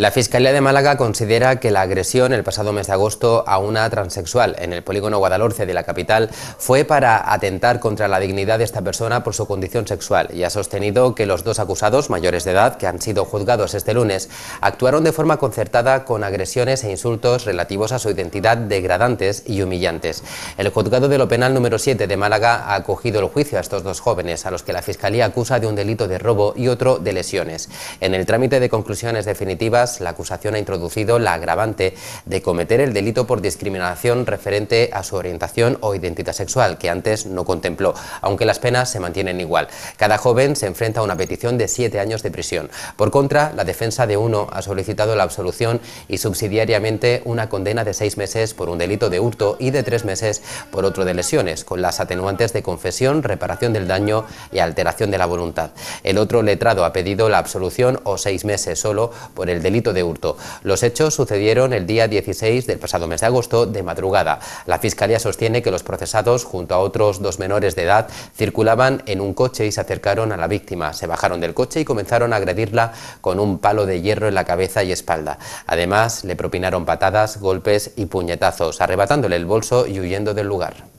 La Fiscalía de Málaga considera que la agresión el pasado mes de agosto a una transexual en el polígono Guadalhorce de la capital fue para atentar contra la dignidad de esta persona por su condición sexual y ha sostenido que los dos acusados mayores de edad que han sido juzgados este lunes actuaron de forma concertada con agresiones e insultos relativos a su identidad degradantes y humillantes. El juzgado de lo penal número 7 de Málaga ha acogido el juicio a estos dos jóvenes a los que la Fiscalía acusa de un delito de robo y otro de lesiones. En el trámite de conclusiones definitivas la acusación ha introducido la agravante de cometer el delito por discriminación referente a su orientación o identidad sexual, que antes no contempló, aunque las penas se mantienen igual. Cada joven se enfrenta a una petición de siete años de prisión. Por contra, la defensa de uno ha solicitado la absolución y subsidiariamente una condena de seis meses por un delito de hurto y de tres meses por otro de lesiones, con las atenuantes de confesión, reparación del daño y alteración de la voluntad. El otro letrado ha pedido la absolución o seis meses solo por el delito delito de hurto. Los hechos sucedieron el día 16 del pasado mes de agosto de madrugada. La Fiscalía sostiene que los procesados, junto a otros dos menores de edad, circulaban en un coche y se acercaron a la víctima. Se bajaron del coche y comenzaron a agredirla con un palo de hierro en la cabeza y espalda. Además, le propinaron patadas, golpes y puñetazos, arrebatándole el bolso y huyendo del lugar.